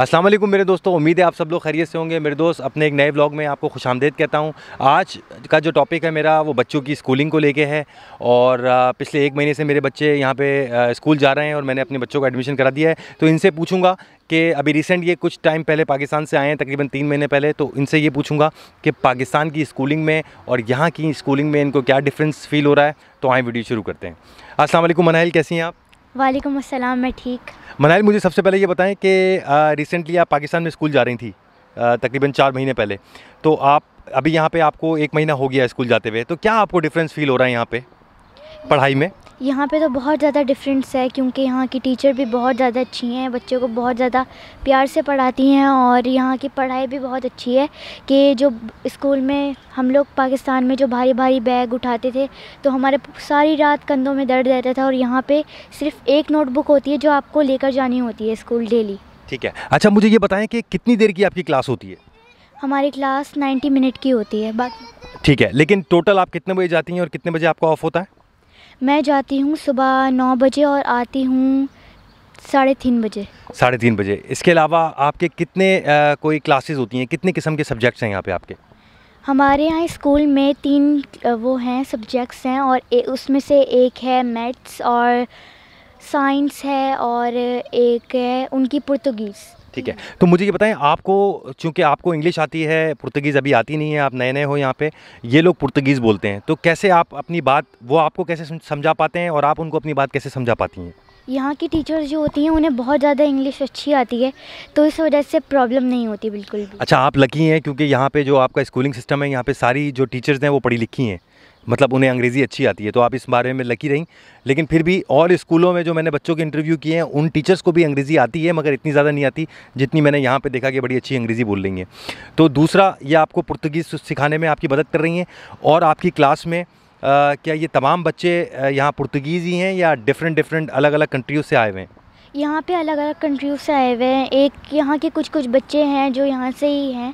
अस्सलाम वालेकुम मेरे दोस्तों उम्मीद है आप सब लोग खैरियत से होंगे मेरे दोस्त अपने एक नए ब्लॉग में आपको खुश आमदेद कहता हूँ आज का जो टॉपिक है मेरा वो बच्चों की स्कूलिंग को लेके है और पिछले एक महीने से मेरे बच्चे यहाँ पे स्कूल जा रहे हैं और मैंने अपने बच्चों को एडमिशन करा दिया है तो इनसे पूछूँगा कि अभी रिसेंट ये कुछ टाइम पहले पाकिस्तान से आए हैं तकरीबन तीन महीने पहले तो इनसे ये पूछूँगा कि पाकिस्तान की स्कूलिंग में और यहाँ की स्कूलिंग में इनको क्या डिफरेंस फील हो रहा है तो आए वीडियो शुरू करते हैं असल मनाहल कैसी हैं आप वालेकुम अस्सलाम मैं ठीक मनाली मुझे सबसे पहले ये बताएं कि रिसेंटली आप पाकिस्तान में स्कूल जा रही थी तकरीबन चार महीने पहले तो आप अभी यहाँ पे आपको एक महीना हो गया स्कूल जाते हुए तो क्या आपको डिफरेंस फील हो रहा है यहाँ पे पढ़ाई में यहाँ पे तो बहुत ज़्यादा डिफरेंस है क्योंकि यहाँ की टीचर भी बहुत ज़्यादा अच्छी हैं बच्चों को बहुत ज़्यादा प्यार से पढ़ाती हैं और यहाँ की पढ़ाई भी बहुत अच्छी है कि जो स्कूल में हम लोग पाकिस्तान में जो भारी भारी बैग उठाते थे तो हमारे सारी रात कंधों में दर्द रहता था और यहाँ पर सिर्फ एक नोटबुक होती है जो आपको लेकर जानी होती है स्कूल डेली ठीक है अच्छा मुझे ये बताएं कि कितनी देर की आपकी क्लास होती है हमारी क्लास 90 मिनट की होती है बाकी ठीक है लेकिन टोटल आप कितने बजे जाती हैं और कितने बजे आपका ऑफ होता है मैं जाती हूँ सुबह नौ बजे और आती हूँ साढ़े तीन बजे साढ़े तीन बजे इसके अलावा आपके कितने आ, कोई क्लासेस होती हैं कितने किस्म के सब्जेक्ट्स हैं यहाँ पे आपके हमारे यहाँ स्कूल में तीन वो हैं सब्जेक्ट्स हैं और ए, उसमें से एक है मैथ्स और साइंस है और एक है उनकी पुर्तगीज़ ठीक है तो मुझे ये बताएं आपको चूंकि आपको इंग्लिश आती है पुर्तगीज़ अभी आती नहीं है आप नए नए हो यहाँ पे ये लोग पुर्तगीज़ बोलते हैं तो कैसे आप अपनी बात वो आपको कैसे समझा पाते हैं और आप उनको अपनी बात कैसे समझा पाती हैं यहाँ की टीचर्स जो होती हैं उन्हें बहुत ज़्यादा इंग्लिश अच्छी आती है तो इस वजह से प्रॉब्लम नहीं होती बिल्कुल भी अच्छा आप लकी हैं क्योंकि यहाँ पे जो आपका स्कूलिंग सिस्टम है यहाँ पे सारी जो टीचर्स हैं वो पढ़ी लिखी हैं मतलब उन्हें अंग्रेज़ी अच्छी आती है तो आप इस बारे में लकी रहीं लेकिन फिर भी और स्कूलों में जो मैंने बच्चों के इंटरव्यू किए हैं उन टीचर्स को भी अंग्रेज़ी आती है मगर इतनी ज़्यादा नहीं आती जितनी मैंने यहाँ पे देखा कि बड़ी अच्छी अंग्रेज़ी बोल रही हैं तो दूसरा ये आपको पुर्तगीज़ सिखाने में आपकी मदद कर रही हैं और आपकी क्लास में आ, क्या ये तमाम बच्चे यहाँ पुर्तगीज़ ही हैं या डिफरेंट डिफरेंट अलग अलग कंट्रियों से आए हुए हैं यहाँ पे अलग अलग कंट्रियों से आए हुए हैं एक यहाँ के कुछ कुछ बच्चे हैं जो यहाँ से ही हैं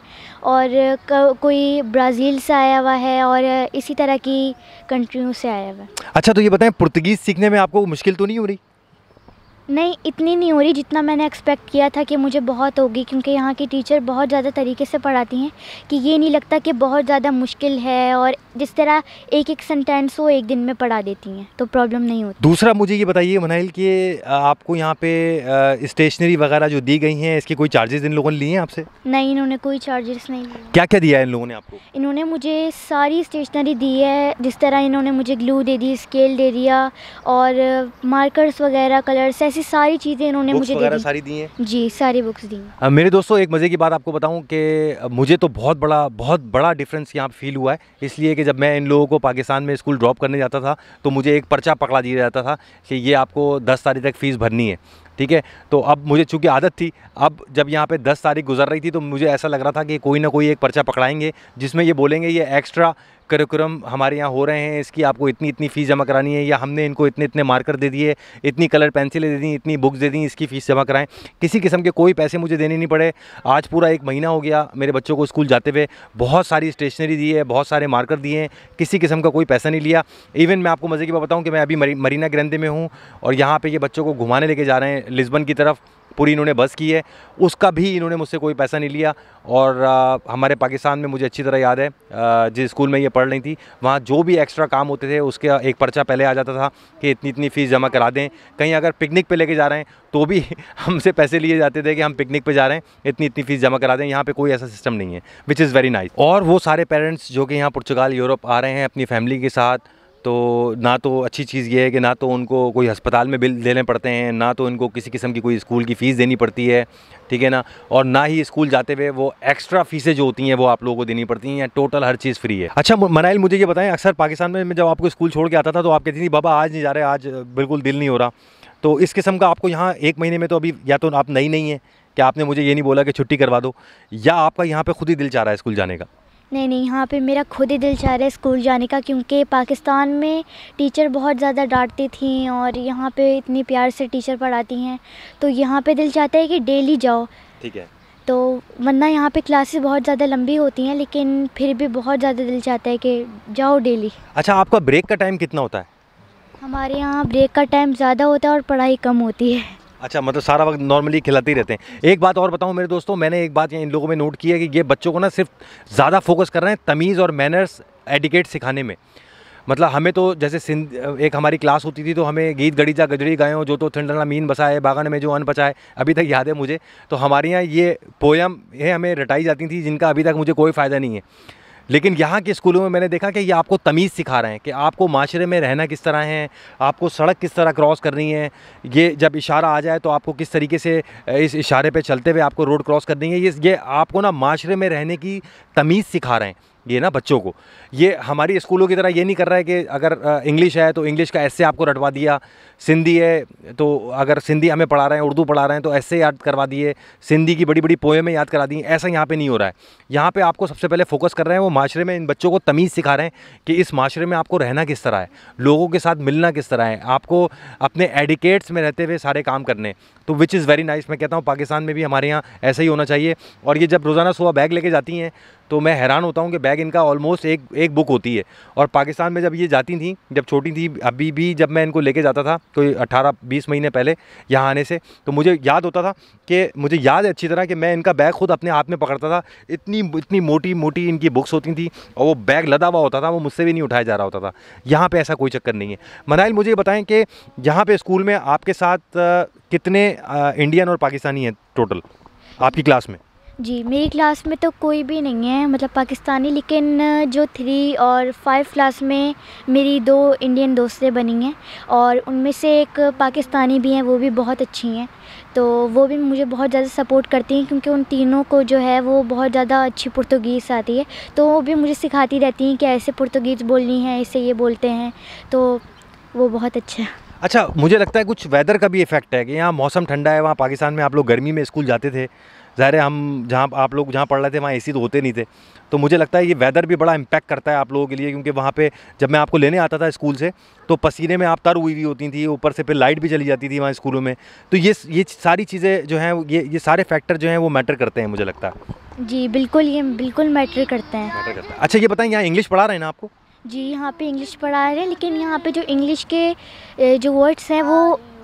और कोई ब्राज़ील से आया हुआ है और इसी तरह की कंट्रियों से आया हुआ है अच्छा तो ये बताएं पुर्तगीज़ सीखने में आपको मुश्किल तो नहीं हो रही नहीं इतनी नहीं हो रही जितना मैंने एक्सपेक्ट किया था कि मुझे बहुत होगी क्योंकि यहाँ की टीचर बहुत ज़्यादा तरीके से पढ़ाती हैं कि ये नहीं लगता कि बहुत ज़्यादा मुश्किल है और जिस तरह एक एक सेंटेंस वो एक दिन में पढ़ा देती हैं तो प्रॉब्लम नहीं होती दूसरा मुझे ये बताइए मनाइल कि आपको यहाँ पे स्टेशनरी वगैरह जो दी गई हैं इसके कोई चार्जेस इन लोगों ने लिए हैं आपसे नहीं इन्होंने कोई चार्जेस नहीं लिए क्या क्या दिया है इन लोगों ने आपको इन्होंने मुझे सारी स्टेशनरी दी है जिस तरह इन्होंने मुझे ग्लू दे दी स्केल दे दिया और मार्कर्स वगैरह कलर्स ऐसी सारी चीज़ें इन्होंने मुझे दी, दी सारी दी हैं जी सारी बुक्स दी आ, मेरे दोस्तों एक मज़े की बात आपको बताऊं कि मुझे तो बहुत बड़ा बहुत बड़ा डिफरेंस यहाँ फील हुआ है इसलिए कि जब मैं इन लोगों को पाकिस्तान में स्कूल ड्रॉप करने जाता था तो मुझे एक पर्चा पकड़ा दिया जाता था कि ये आपको दस तारीख तक फ़ीस भरनी है ठीक है तो अब मुझे चूंकि आदत थी अब जब यहाँ पे 10 तारीख गुजर रही थी तो मुझे ऐसा लग रहा था कि कोई ना कोई एक पर्चा पकड़ाएंगे जिसमें ये बोलेंगे ये एक्स्ट्रा करिकुलम हमारे यहाँ हो रहे हैं इसकी आपको इतनी इतनी फ़ीस जमा करानी है या हमने इनको इतने इतने मार्कर दे दिए इतनी कलर पेंसिलें दे दी इतनी बुक्स दे दी इसकी फ़ीस जमा कराएं किसी किस्म के कोई पैसे मुझे देने नहीं पड़े आज पूरा एक महीना हो गया मेरे बच्चों को स्कूल जाते हुए बहुत सारी स्टेशनरी दी है बहुत सारे मार्कर दिए हैं किसी किस्म का कोई पैसा नहीं लिया इवन मैं आपको मज़े की बात बताऊँ कि मैं अभी मरीना ग्रंथे में हूँ और यहाँ पर ये बच्चों को घुमाने लेके जा रहे हैं लिस्बन की तरफ पूरी इन्होंने बस की है उसका भी इन्होंने मुझसे कोई पैसा नहीं लिया और आ, हमारे पाकिस्तान में मुझे अच्छी तरह याद है जिस स्कूल में ये पढ़ रही थी वहाँ जो भी एक्स्ट्रा काम होते थे उसके एक पर्चा पहले आ जाता था कि इतनी इतनी फ़ीस जमा करा दें कहीं अगर पिकनिक पे लेके जा रहे हैं तो भी हमसे पैसे लिए जाते थे कि हम पिकनिक पर जा रहे हैं इतनी इतनी फ़ीस जमा करा दें यहाँ पर कोई ऐसा सिस्टम नहीं है विच इज़ वेरी नाइस और वो सारे पेरेंट्स जो कि यहाँ पुर्तगाल यूरोप आ रहे हैं अपनी फैमिली के साथ तो ना तो अच्छी चीज़ ये है कि ना तो उनको कोई अस्पताल में बिल देने पड़ते हैं ना तो इनको किसी किस्म की कोई स्कूल की फ़ीस देनी पड़ती है ठीक है ना और ना ही स्कूल जाते हुए वो एक्स्ट्रा फीसें जो होती हैं वो आप लोगों को देनी पड़ती हैं टोटल हर चीज़ फ्री है अच्छा मनाइल मुझे ये बताएं अक्सर पाकिस्तान में जब आपको स्कूल छोड़ के आता था तो आप कहती थी बाबा आज नहीं जा रहे आज बिल्कुल दिल नहीं हो रहा तो इस किस्म का आपको यहाँ एक महीने में तो अभी या तो आप नई नहीं है कि आपने मुझे ये नहीं बोला कि छुट्टी करवा दो या आपका यहाँ पर खुद ही दिल चाह रहा है स्कूल जाने का नहीं नहीं यहाँ पे मेरा खुद ही दिल चाह रहा है स्कूल जाने का क्योंकि पाकिस्तान में टीचर बहुत ज़्यादा डांटती थी और यहाँ पे इतनी प्यार से टीचर पढ़ाती हैं तो यहाँ पे दिल चाहता है कि डेली जाओ ठीक है तो वरना यहाँ पे क्लासेस बहुत ज़्यादा लंबी होती हैं लेकिन फिर भी बहुत ज़्यादा दिल चाहता है कि जाओ डेली अच्छा आपका ब्रेक का टाइम कितना होता है हमारे यहाँ ब्रेक का टाइम ज़्यादा होता है और पढ़ाई कम होती है अच्छा मतलब सारा वक्त नॉर्मली खिलाते ही रहते हैं एक बात और बताऊं मेरे दोस्तों मैंने एक बात इन लोगों में नोट किया है कि ये बच्चों को ना सिर्फ ज़्यादा फोकस कर रहे हैं तमीज़ और मैनर्स एडिकेट सिखाने में मतलब हमें तो जैसे सिंध एक हमारी क्लास होती थी तो हमें गीत गड़ीजा गजड़ी गायों जो तो थिंडला मीन बसाए बागान में जो अन बचाए अभी तक याद है मुझे तो हमारे यहाँ ये पोयम ये हमें रटाई जाती थी जिनका अभी तक मुझे कोई फ़ायदा नहीं है लेकिन यहाँ के स्कूलों में मैंने देखा कि ये आपको तमीज़ सिखा रहे हैं कि आपको माशरे में रहना किस तरह है आपको सड़क किस तरह क्रॉस करनी है ये जब इशारा आ जाए तो आपको किस तरीके से इस इशारे पर चलते हुए आपको रोड क्रॉस करनी है ये ये आपको ना माशरे में रहने की तमीज़ सिखा रहे हैं ये ना बच्चों को ये हमारी स्कूलों की तरह ये नहीं कर रहा है कि अगर इंग्लिश है तो इंग्लिश का ऐसे आपको रटवा दिया सिंधी है तो अगर सिंधी हमें पढ़ा रहे हैं उर्दू पढ़ा रहे हैं तो ऐसे याद करवा दिए सिंधी की बड़ी बड़ी पोएमें याद करा दी ऐसा यहाँ पे नहीं हो रहा है यहाँ पे आपको सबसे पहले फोकस कर रहे हैं वो माशरे में इन बच्चों को तमीज़ सिखा रहे हैं कि इस माशरे में आपको रहना किस तरह है लोगों के साथ मिलना किस तरह है आपको अपने एडिकेट्स में रहते हुए सारे काम करने तो विच इज़ वेरी नाइस मैं कहता हूँ पाकिस्तान में भी हमारे यहाँ ऐसा ही होना चाहिए और ये जब रोज़ाना सुबह बैग लेके जाती हैं तो मैं हैरान होता हूँ कि बैग इनका ऑलमोस्ट एक एक बुक होती है और पाकिस्तान में जब ये जाती थी जब छोटी थी अभी भी जब मैं इनको लेके जाता था कोई अट्ठारह बीस महीने पहले यहाँ आने से तो मुझे याद होता था कि मुझे याद है अच्छी तरह कि मैं इनका बैग खुद अपने हाथ में पकड़ता था इतनी इतनी मोटी मोटी इनकी बुक्स होती थी और वो बैग लदा हुआ होता था वो मुझसे भी नहीं उठाया जा रहा होता था यहाँ पर ऐसा कोई चक्कर नहीं है मनाइल मुझे बताएँ कि यहाँ पर स्कूल में आपके साथ कितने इंडियन और पाकिस्तानी हैं टोटल आपकी क्लास में जी मेरी क्लास में तो कोई भी नहीं है मतलब पाकिस्तानी लेकिन जो थ्री और फाइव क्लास में मेरी दो इंडियन दोस्तें बनी हैं और उनमें से एक पाकिस्तानी भी हैं वो भी बहुत अच्छी हैं तो वो भी मुझे बहुत ज़्यादा सपोर्ट करती हैं क्योंकि उन तीनों को जो है वो बहुत ज़्यादा अच्छी पुर्तगीज़ आती है तो वो भी मुझे सिखाती रहती हैं कि ऐसे पुर्तगीज़ बोलनी है ऐसे ये बोलते हैं तो वो बहुत अच्छा है अच्छा मुझे लगता है कुछ वेदर का भी इफेक्ट है कि यहाँ मौसम ठंडा है वहाँ पाकिस्तान में आप लोग गर्मी में स्कूल जाते थे ज़ाहिर है हम जहाँ आप लोग जहाँ पढ़ रहे थे वहाँ ए तो होते नहीं थे तो मुझे लगता है ये वेदर भी बड़ा इम्पैक्ट करता है आप लोगों के लिए क्योंकि वहाँ पे जब मैं आपको लेने आता था स्कूल से तो पसीने में आप तर हुई हुई होती थी ऊपर से फिर लाइट भी चली जाती थी वहाँ स्कूलों में तो ये ये सारी चीज़ें जो हैं ये ये सारे फैक्टर जो हैं वो मैटर करते हैं मुझे लगता है जी बिल्कुल ये बिल्कुल मैटर करते हैं मैटर करता है अच्छा ये बताएं यहाँ इंग्लिश पढ़ा रहे हैं ना आपको जी यहाँ पे इंग्लिश पढ़ा रहे हैं लेकिन यहाँ पे जो इंग्लिश के जो वर्ड्स हैं वो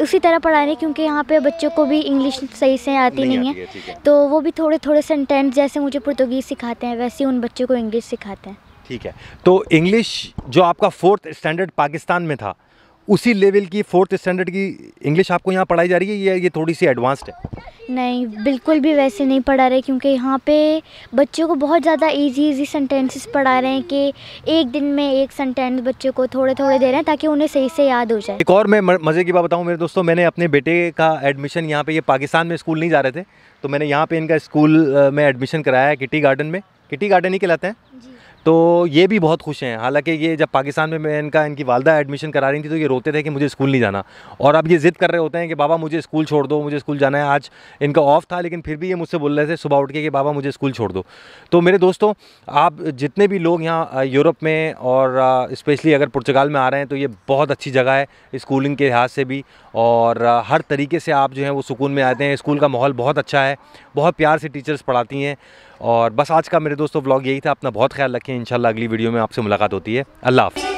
उसी तरह पढ़ा रहे हैं क्योंकि यहाँ पे बच्चों को भी इंग्लिश सही से आती नहीं, नहीं है, है तो वो भी थोड़े थोड़े सेंटेंस जैसे मुझे पुर्तगीज़ सिखाते हैं वैसे उन बच्चों को इंग्लिश सिखाते हैं ठीक है तो इंग्लिश जो आपका फोर्थ स्टैंडर्ड पाकिस्तान में था उसी लेवल की फोर्थ स्टैंडर्ड की इंग्लिश आपको यहाँ पढ़ाई जा रही है या ये थोड़ी सी एडवांस्ड है नहीं बिल्कुल भी वैसे नहीं पढ़ा रहे क्योंकि यहाँ पे बच्चों को बहुत ज़्यादा इजी इजी सेंटेंसेस पढ़ा रहे हैं कि एक दिन में एक सेंटेंस बच्चों को थोड़े थोड़े दे रहे हैं ताकि उन्हें सही से याद हो जाए एक और मैं मज़े की बात बताऊँ मेरे दोस्तों मैंने अपने बेटे का एडमिशन यहाँ पर ये पाकिस्तान में स्कूल नहीं जा रहे थे तो मैंने यहाँ पर इनका स्कूल में एडमिशन कराया है किटी गार्डन में किटी गार्डन ही कहलाते हैं तो ये भी बहुत खुश हैं हालांकि ये जब पाकिस्तान में मैं इनका इनकी वालदा एडमिशन करा रही थी तो ये रोते थे कि मुझे स्कूल नहीं जाना और अब ये ज़िद कर रहे होते हैं कि बाबा मुझे स्कूल छोड़ दो मुझे स्कूल जाना है आज इनका ऑफ था लेकिन फिर भी ये मुझसे बोल रहे थे सुबह उठ के कि बाबा मुझे स्कूल छोड़ दो तो मेरे दोस्तों आप जितने भी लोग यहाँ यूरोप में और इस्पेशली अगर पुर्तगाल में आ रहे हैं तो ये बहुत अच्छी जगह है स्कूलिंग के लिहाज से भी और हर तरीके से आप जो है वो सुकून में आते हैं स्कूल का माहौल बहुत अच्छा है बहुत प्यार से टीचर्स पढ़ाती हैं और बस आज का मेरे दोस्तों ब्लॉग यही था अपना बहुत ख्याल रखें रखें इंशाल्लाह अगली वीडियो में आपसे मुलाकात होती है अल्लाह हाफ़